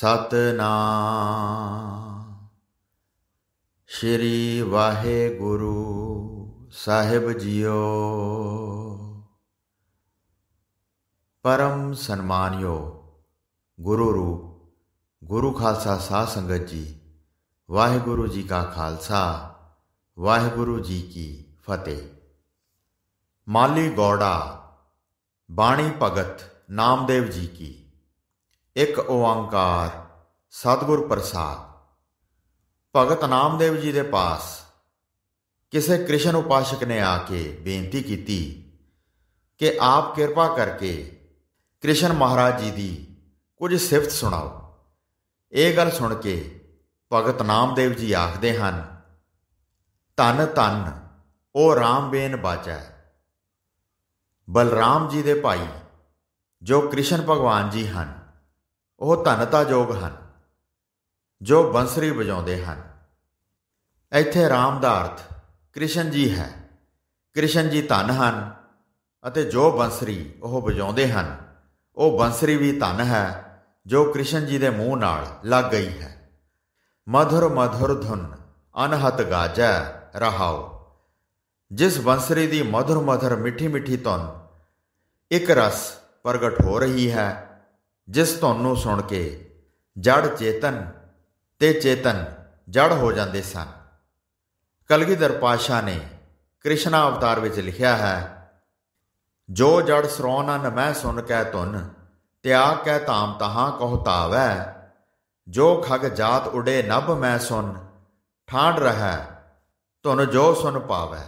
ਸਤਨਾਮ ਸ਼੍ਰੀ ਵਾਹਿਗੁਰੂ ਸਾਹਿਬ ਜੀਓ ਪਰਮ ਸਨਮਾਨਿਓ ਗੁਰੂ ਰੂਪ ਗੁਰੂ ਖਾਲਸਾ ਸਾਧ ਸੰਗਤ ਜੀ ਵਾਹਿਗੁਰੂ ਜੀ ਕਾ ਖਾਲਸਾ ਵਾਹਿਗੁਰੂ ਜੀ ਕੀ ਫਤਿਹ ਮਾਲੀ ਗੌੜਾ ਬਾਣੀ ਭਗਤ ਨਾਮਦੇਵ ਜੀ ਕੀ ਇੱਕ ਓੰਕਾਰ ਸਤਿਗੁਰ ਪ੍ਰਸਾਦ ਭਗਤ ਨਾਮਦੇਵ ਜੀ ਦੇ ਪਾਸ ਕਿਸੇ ਕ੍ਰਿਸ਼ਨ ਉਪਾਸ਼ਕ ਨੇ ਆ ਕੇ ਬੇਨਤੀ ਕੀਤੀ ਕਿ ਆਪ ਕਿਰਪਾ ਕਰਕੇ ਕ੍ਰਿਸ਼ਨ ਮਹਾਰਾਜ ਜੀ ਦੀ ਕੁਝ ਸਿਫਤ ਸੁਣਾਓ ਇਹ ਗੱਲ ਸੁਣ ਕੇ ਭਗਤ ਨਾਮਦੇਵ ਜੀ ਆਖਦੇ ਹਨ ਤਨ ਤਨ ਉਹ ਰਾਮਬੇਨ ਬਾਜਾ ਬਲਰਾਮ ਜੀ ਦੇ ਭਾਈ ਜੋ ਕ੍ਰਿਸ਼ਨ ਭਗਵਾਨ ਜੀ ਹਨ ਉਹ ਧਨਤਾ ਯੋਗ ਹਨ ਜੋ ਬੰਸਰੀ ਵਜਾਉਂਦੇ ਹਨ ਇੱਥੇ ਰਾਮ ਦਾ ਅਰਥ ਕ੍ਰਿਸ਼ਨ ਜੀ ਹੈ ਕ੍ਰਿਸ਼ਨ ਜੀ ਧਨ ਹਨ ਅਤੇ ਜੋ ਬੰਸਰੀ ਉਹ ਵਜਾਉਂਦੇ ਹਨ ਉਹ ਬੰਸਰੀ ਵੀ ਧਨ ਹੈ ਜੋ ਕ੍ਰਿਸ਼ਨ ਜੀ ਦੇ ਮੂੰਹ ਨਾਲ ਲੱਗ ਗਈ ਹੈ ਮਧੁਰ ਮਧੁਰ ਧੁਨ ਅਨਹਤ ਗਾਜੈ ਰਹਾਉ ਜਿਸ ਬੰਸਰੀ ਦੀ ਮਧੁਰ ਮਧੁਰ ਮਿੱਠੀ ਮਿੱਠੀ ਧੁਨ ਇੱਕ ਰਸ ਪ੍ਰਗਟ ਹੋ ਰਹੀ ਹੈ ਜਿਸ ਧੁਨ ਨੂੰ ਸੁਣ ਕੇ ਜੜ ਚੇਤਨ ਤੇ ਚੇਤਨ ਜੜ ਹੋ ਜਾਂਦੇ ਸਨ ਕਲਗੀਧਰ ਪਾਸ਼ਾ ਨੇ ਕ੍ਰਿਸ਼ਨਾ ਅਵਤਾਰ ਵਿੱਚ ਲਿਖਿਆ ਹੈ ਜੋ ਜੜ ਸਰੋਨਾ ਨ ਮੈਂ ਸੁਣ ਕੈ ਧੁਨ ਤਿਆਗ ਕੈ ਧਾਮ ਤਹਾਂ ਕਹੁ ਤਾਵੈ ਜੋ ਖਗ ਜਾਤ ਉਡੇ ਨਭ ਮੈਂ ਸੁਨ ਠਾਂਡ ਰਹਾ ਧੁਨ ਜੋ ਸੁਨ ਪਾਵੈ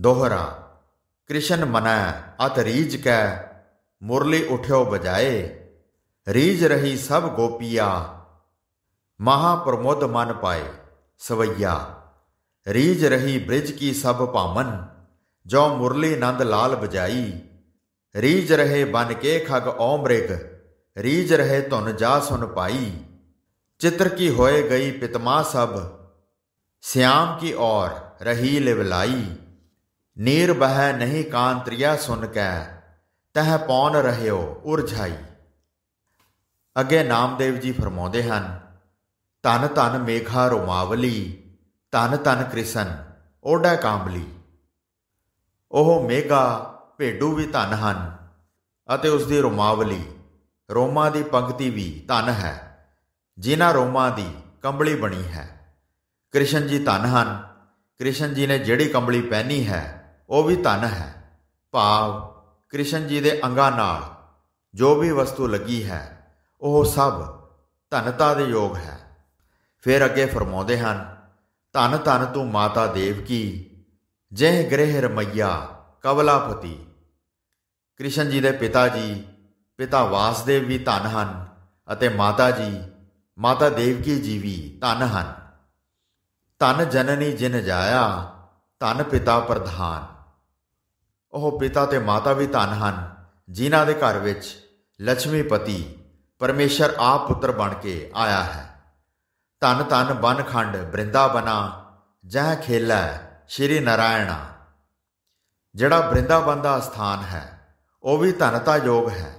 ਦੋਹਰਾ ਕ੍ਰਿਸ਼ਨ ਮਨੈ ਅਤ ਰੀਜ ਕੈ ਮੁਰਲੀ ਉਠਿਓ ਬਜਾਏ ਰੀਜ ਰਹੀ ਸਭ ਗੋਪੀਆ ਮਹਾ ਪ੍ਰਮੋਦ ਮਨ ਪਾਏ ਸਵਈਆ ਰੀਜ ਰਹੀ ਬ੍ਰਿਜ ਕੀ ਸਭ ਭਾਮਨ ਜੋ ਮੁਰਲੀ ਨੰਦ ਲਾਲ ਬਜਾਈ ਰੀਜ ਰਹੇ ਬਨ ਕੇ ਖਗ ਓਮ੍ਰਿਗ ਰੀਜ ਰਹੇ ਧੁਨ ਜਾ ਸੁਨ ਪਾਈ ਚਿਤਰ ਕੀ ਹੋਏ ਗਈ ਪਿਤਮਾ ਸਭ श्याम की ओर रही लिवलाई नीर बह नहीं कांत्रिया सुन कै ਤਹ ਪੌਨ ਰਹਿਓ ਉਰਝਾਈ ਅਗੇ ਨਾਮਦੇਵ ਜੀ ਫਰਮਾਉਂਦੇ ਹਨ ਤਨ ਤਨ ਮੇਖਾ ਰੋਮਾਵਲੀ ਤਨ ਤਨ ਕ੍ਰਿਸ਼ਨ ਓਡਾ ਕਾਂਬਲੀ ਉਹ ਮੇਗਾ ਭੇਡੂ ਵੀ ਧਨ ਹਨ ਅਤੇ ਉਸ ਦੀ ਰੋਮਾਵਲੀ ਰੋਮਾ ਦੀ ਪੰਕਤੀ ਵੀ ਧਨ ਹੈ ਜਿਨ੍ਹਾਂ ਰੋਮਾ ਦੀ ਕੰਬਲੀ ਬਣੀ ਹੈ ਕ੍ਰਿਸ਼ਨ ਜੀ ਧਨ ਹਨ ਕ੍ਰਿਸ਼ਨ ਜੀ ਨੇ ਜਿਹੜੀ ਕੰਬਲੀ ਪਹਿਨੀ ਹੈ ਉਹ ਵੀ ਧਨ ਹੈ ਭਾਵ ਕ੍ਰਿਸ਼ਨ ਜੀ ਦੇ ਅੰਗਾਂ ਨਾਲ ਜੋ ਵੀ ਵਸਤੂ ਲੱਗੀ ਹੈ ਉਹ ਸਭ ਧਨਤਾ ਦੇ ਯੋਗ ਹੈ ਫਿਰ ਅੱਗੇ ਫਰਮਾਉਂਦੇ ਹਨ ਧਨ ਧਨ ਤੂੰ ਮਾਤਾ ਦੇਵ ਕੀ ਜਹ ਗ੍ਰਹਿ ਰਮਈਆ ਕਵਲਾਪਤੀ ਕ੍ਰਿਸ਼ਨ ਜੀ ਦੇ ਪਿਤਾ ਜੀ ਪਿਤਾ ਵਾਸਦੇਵ ਵੀ ਧਨ ਹਨ ਅਤੇ ਮਾਤਾ ਜੀ ਮਾਤਾ ਦੇਵ ਕੀ ਜੀ ਵੀ ਧਨ ਹਨ ਧਨ ਜਨਨੀ ਜਿਨ ਜਾਇਆ ਧਨ ਪਿਤਾ ਪ੍ਰਧਾਨ ਉਹ ਪਿਤਾ ਤੇ ਮਾਤਾ ਵੀ ਧਨ ਹਨ ਜਿਨ੍ਹਾਂ ਦੇ ਘਰ ਵਿੱਚ ਲక్ష్ਮੀਪਤੀ ਪਰਮੇਸ਼ਰ ਆਪ ਪੁੱਤਰ ਬਣ ਕੇ ਆਇਆ ਹੈ ਧਨ ਧਨ ਬਨਖੰਡ ਬਨਾ ਜਹ ਖੇਲਾ ਸ਼੍ਰੀ ਨਰਾਇਣਾ ਜਿਹੜਾ ਬਨ ਦਾ ਸਥਾਨ ਹੈ ਉਹ ਵੀ ਧਨਤਾ ਯੋਗ ਹੈ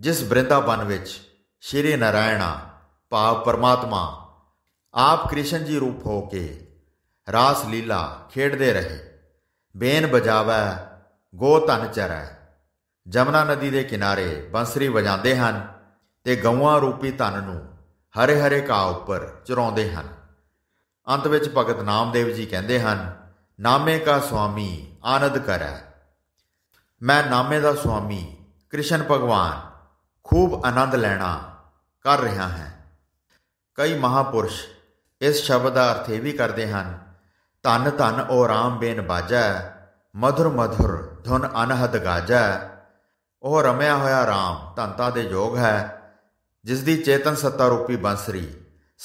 ਜਿਸ ਬਨ ਵਿੱਚ ਸ਼੍ਰੀ ਨਰਾਇਣਾ ਪਾਪ ਪਰਮਾਤਮਾ ਆਪ ਕ੍ਰਿਸ਼ਨ ਜੀ ਰੂਪ ਹੋ ਕੇ ਰਾਸ ਲੀਲਾ ਖੇਡਦੇ ਰਹੇ ਬੇਨ ਬਜਾਵਾ ਗੋ ਧਨ ਚਰੈ ਜਮਨਾ ਨਦੀ ਦੇ ਕਿਨਾਰੇ ਬੰਸਰੀ ਵਜਾਉਂਦੇ ਹਨ ਤੇ ਗਊਆਂ ਰੂਪੀ ਧਨ ਨੂੰ ਹਰੇ ਹਰੇ ਕਾ ਉੱਪਰ ਚਰਾਉਂਦੇ ਹਨ ਅੰਤ ਵਿੱਚ ਭਗਤ ਨਾਮਦੇਵ ਜੀ ਕਹਿੰਦੇ ਹਨ ਨਾਮੇ ਕਾ ਸੁਆਮੀ ਆਨੰਦ ਕਰੈ ਮੈਂ ਨਾਮੇ ਦਾ ਸੁਆਮੀ ਕ੍ਰਿਸ਼ਨ ਭਗਵਾਨ ਖੂਬ ਆਨੰਦ ਲੈਣਾ ਕਰ ਰਿਹਾ ਹੈ ਕਈ ਮਹਾਪੁਰਸ਼ ਇਸ ਸ਼ਬਦ ਦਾ ਅਰਥ ਇਹ ਵੀ ਕਰਦੇ ਹਨ ਤਨ ਤਨ ਓ ਰਾਮ ਬੇਨ ਬਾਜਾ ਮధుਰ ਮధుਰ ਧੁਨ ਅਨਹਦ ਗਾਜੈ ਉਹ ਰਮਿਆ ਹੋਇਆ RAM ਧੰਤਾ ਦੇ ਯੋਗ ਹੈ ਜਿਸ ਦੀ ਚੇਤਨ ਸੱਤਾ ਰੂਪੀ ਬੰਸਰੀ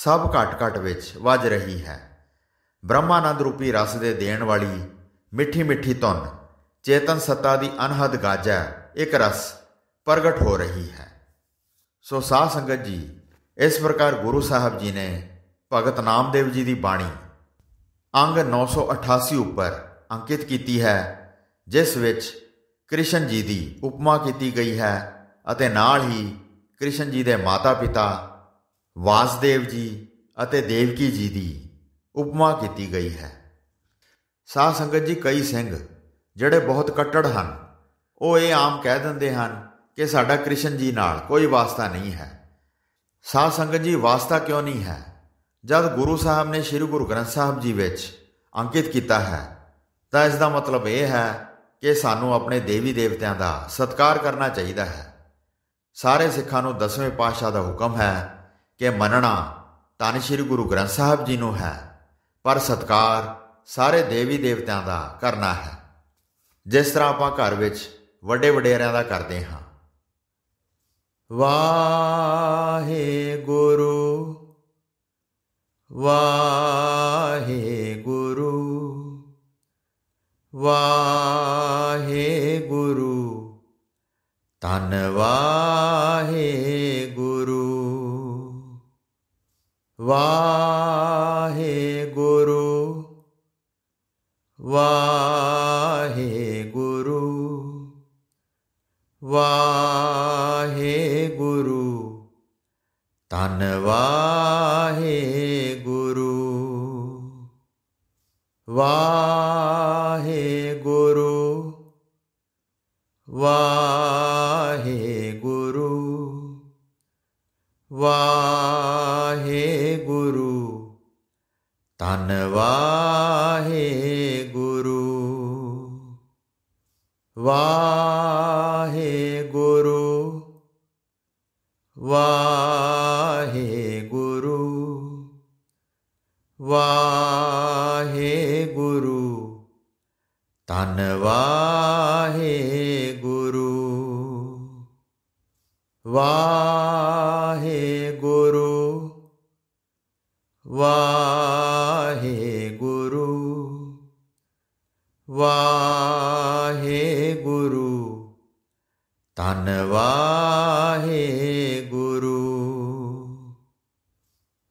ਸਭ ਘਟ-ਘਟ ਵਿੱਚ ਵੱਜ ਰਹੀ ਹੈ ਬ੍ਰਹਮਾਨੰਦ ਰੂਪੀ ਰਸ ਦੇ ਦੇਣ ਵਾਲੀ ਮਿੱਠੀ-ਮਿੱਠੀ ਧੁਨ ਚੇਤਨ ਸੱਤਾ ਦੀ ਅਨਹਦ ਗਾਜੈ ਇੱਕ ਰਸ ਪ੍ਰਗਟ ਹੋ ਰਹੀ ਹੈ ਸੋ ਸਾਧ ਸੰਗਤ ਜੀ ਇਸ ਪ੍ਰਕਾਰ ਗੁਰੂ ਸਾਹਿਬ ਜੀ ਨੇ ਭਗਤ ਨਾਮਦੇਵ ਜੀ ਦੀ ਬਾਣੀ ਅੰਗ 988 ਉੱਪਰ ਅੰਕਿਤ ਕੀਤੀ ਹੈ ਜਿਸ ਵਿੱਚ ਕ੍ਰਿਸ਼ਨ ਜੀ ਦੀ ਉਪਮਾ ਕੀਤੀ ਗਈ ਹੈ ਅਤੇ ਨਾਲ ਹੀ ਕ੍ਰਿਸ਼ਨ ਜੀ ਦੇ ਮਾਤਾ-ਪਿਤਾ ਵਾਸਦੇਵ ਜੀ ਅਤੇ ਦੇਵਕੀ ਜੀ ਦੀ ਉਪਮਾ ਕੀਤੀ ਗਈ ਹੈ ਸਾਧ ਸੰਗਤ ਜੀ ਕਈ ਸਿੰਘ ਜਿਹੜੇ ਬਹੁਤ ਕੱਟੜ ਹਨ ਉਹ ਇਹ ਆਮ ਕਹਿ ਦਿੰਦੇ ਹਨ ਕਿ ਸਾਡਾ ਕ੍ਰਿਸ਼ਨ ਜੀ ਨਾਲ ਕੋਈ ਵਾਸਤਾ ਨਹੀਂ ਹੈ ਸਾਧ ਸੰਗਤ ਜੀ ਵਾਸਤਾ ਕਿਉਂ ਨਹੀਂ ਹੈ ਜਦ ਗੁਰੂ ਸਾਹਿਬ ਨੇ ਸ੍ਰੀ ਗੁਰੂ ਗ੍ਰੰਥ ਸਾਹਿਬ ਜੀ ਵਿੱਚ ਅੰਕਿਤ ਕੀਤਾ ਹੈ ਤਾਂ ਇਸ ਦਾ ਮਤਲਬ ਇਹ ਹੈ ਕਿ ਸਾਨੂੰ ਆਪਣੇ ਦੇਵੀ ਦੇਵਤਿਆਂ ਦਾ ਸਤਿਕਾਰ ਕਰਨਾ ਚਾਹੀਦਾ ਹੈ ਸਾਰੇ ਸਿੱਖਾਂ ਨੂੰ ਦਸਵੇਂ ਪਾਤਸ਼ਾਹ ਦਾ ਹੁਕਮ ਹੈ ਕਿ ਮੰਨਣਾ ਤਾਂ ਸ਼੍ਰੀ ਗੁਰੂ ਗ੍ਰੰਥ ਸਾਹਿਬ ਜੀ ਨੂੰ ਹੈ ਪਰ ਸਤਿਕਾਰ ਸਾਰੇ ਦੇਵੀ ਦੇਵਤਿਆਂ ਦਾ ਕਰਨਾ ਹੈ ਜਿਸ ਤਰ੍ਹਾਂ ਆਪਾਂ ਘਰ ਵਿੱਚ ਵੱਡੇ ਵਡੇਰਿਆਂ ਦਾ ਕਰਦੇ ਹਾਂ ਵਾਹੇ ਗੁਰੂ ਵਾਹ ਵਾਹੇ ਗੁਰੂ ਗੁਰੂ ਵਾਹਿਗੁਰੂ ਤਨ ਵਾਹਿਗੁਰੂ ਵਾਹਿਗੁਰੂ ਵਾਹਿਗੁਰੂ ਵਾਹਿਗੁਰੂ ਤਨ ਗੁਰੂ ਵਾਹੇ ਵਾਹੇ ਗੁਰੂ ਵਾਹਿਗੁਰੂ ਵਾਹਿਗੁਰੂ ਤਨ ਵਾਹੇ ਗੁਰੂ ਵਾਹੇ ਗੁਰੂ ਤਨ ਵਾਹੇ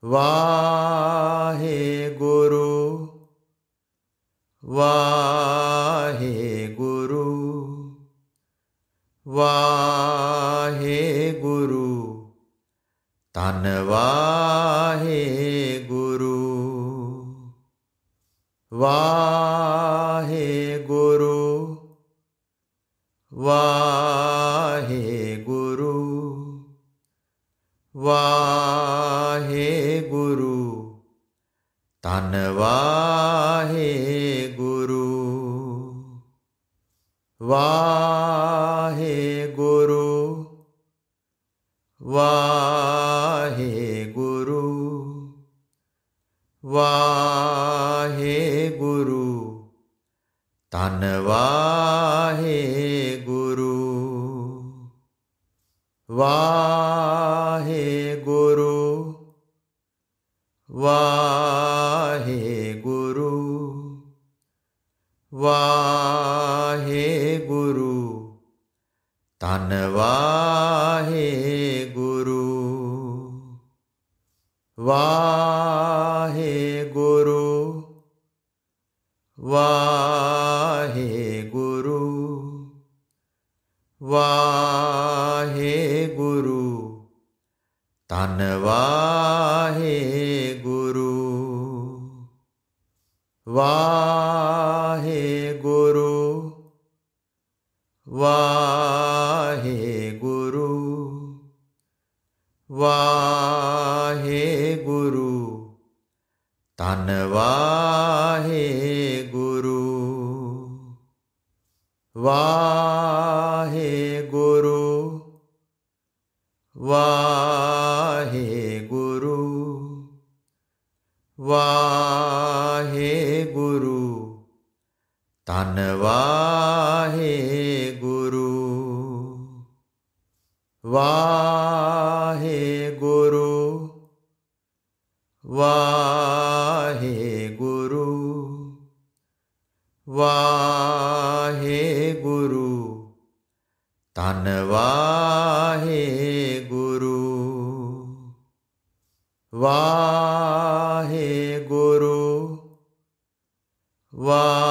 ਵਾਹੇ ਵਾਹੇ ਗੁਰੂ ਵਾਹਿਗੁਰੂ ਵਾਹੇ ਗੁਰੂ ਤਨ ਗੁਰੂ ਵਾਹੇ ਗੁਰੂ ਵਾਹੇ ਤਨ ਵਾਹੇ ਗੁਰੂ ਵਾਹੇ ਗੁਰੂ ਵਾਹੇ ਗੁਰੂ ਵਾਹੇ ਗੁਰੂ ਤਨ ਵਾਹੇ ਗੁਰੂ ਵਾਹੇ ਗੁਰੂ ਵਾਹੇ ਵਾਹਿਗੁਰੂ ਤਨ ਵਾਹਿਗੁਰੂ ਵਾਹਿਗੁਰੂ ਵਾਹਿਗੁਰੂ ਵਾਹਿਗੁਰੂ ਤਨ ਵਾਹਿਗੁਰੂ ਵਾ ਵਾਹਿਗੁਰੂ ਵਾਹਿਗੁਰੂ ਤਨ ਵਾਹਿਗੁਰੂ ਵਾਹਿਗੁਰੂ ਵਾਹਿਗੁਰੂ ਵਾਹਿਗੁਰੂ ਤਨ ਵਾਹੇ ਗੁਰੂ ਵਾਹੇ ਗੁਰੂ ਵਾਹੇ ਗੁਰੂ ਵਾਹੇ ਗੁਰੂ ਤਨ ਵਾਹੇ ਗੁਰੂ ਵਾਹੇ ਗੁਰੂ ਵਾਹੇ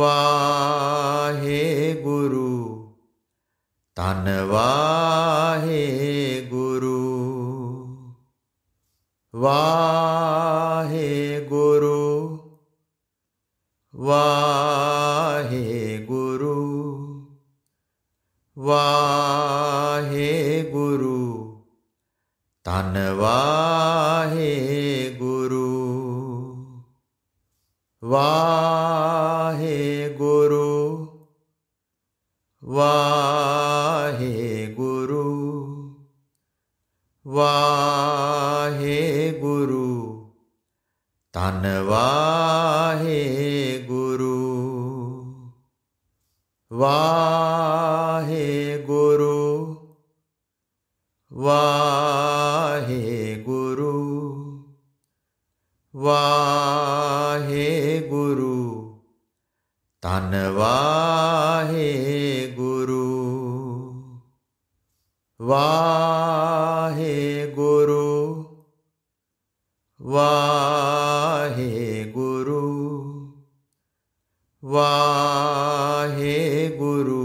ਵਾਹੇ ਵਾਹਿਗੁਰੂ ਧੰਨ ਵਾਹੇ ਗੁਰੂ ਵਾਹੇ ਗੁਰੂ ਧੰਨ ਗੁਰੂ ਵਾਹੇ ਵਾਹਿਗੁਰੂ ਵਾਹਿਗੁਰੂ ਤਨ ਵਾਹਿਗੁਰੂ ਵਾਹਿਗੁਰੂ ਵਾਹਿਗੁਰੂ ਵਾਹਿਗੁਰੂ ਤਨ ਵਾਹੇ ਗੁਰੂ ਵਾਹੇ ਗੁਰੂ ਵਾਹੇ ਗੁਰੂ ਵਾਹੇ ਗੁਰੂ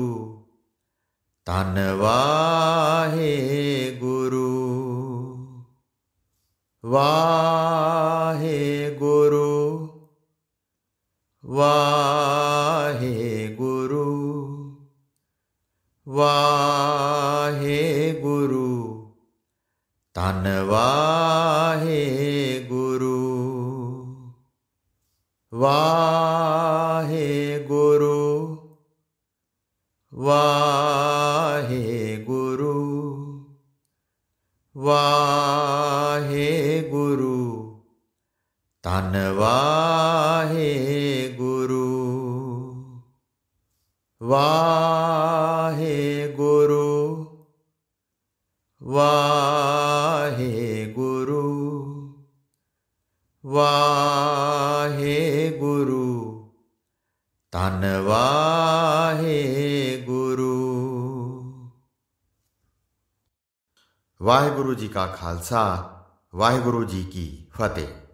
ਤਨ ਵਾਹੇ ਗੁਰੂ ਵਾਹੇ ਗੁਰੂ ਵਾਹੇ ਵਾਹੇ ਗੁਰੂ ਗੁਰੂ ਵਾਹਿਗੁਰੂ ਤਨ ਵਾਹਿਗੁਰੂ ਵਾਹਿਗੁਰੂ ਵਾਹਿਗੁਰੂ ਵਾਹਿਗੁਰੂ ਤਨ ਗੁਰੂ ਵਾਹੇ ਵਾਹਿਗੁਰੂ ਵਾਹਿਗੁਰੂ ਤਨ ਵਾਹਿਗੁਰੂ ਵਾਹਿਗੁਰੂ ਜੀ ਕਾ ਖਾਲਸਾ ਵਾਹਿਗੁਰੂ ਜੀ ਕੀ ਫਤਿਹ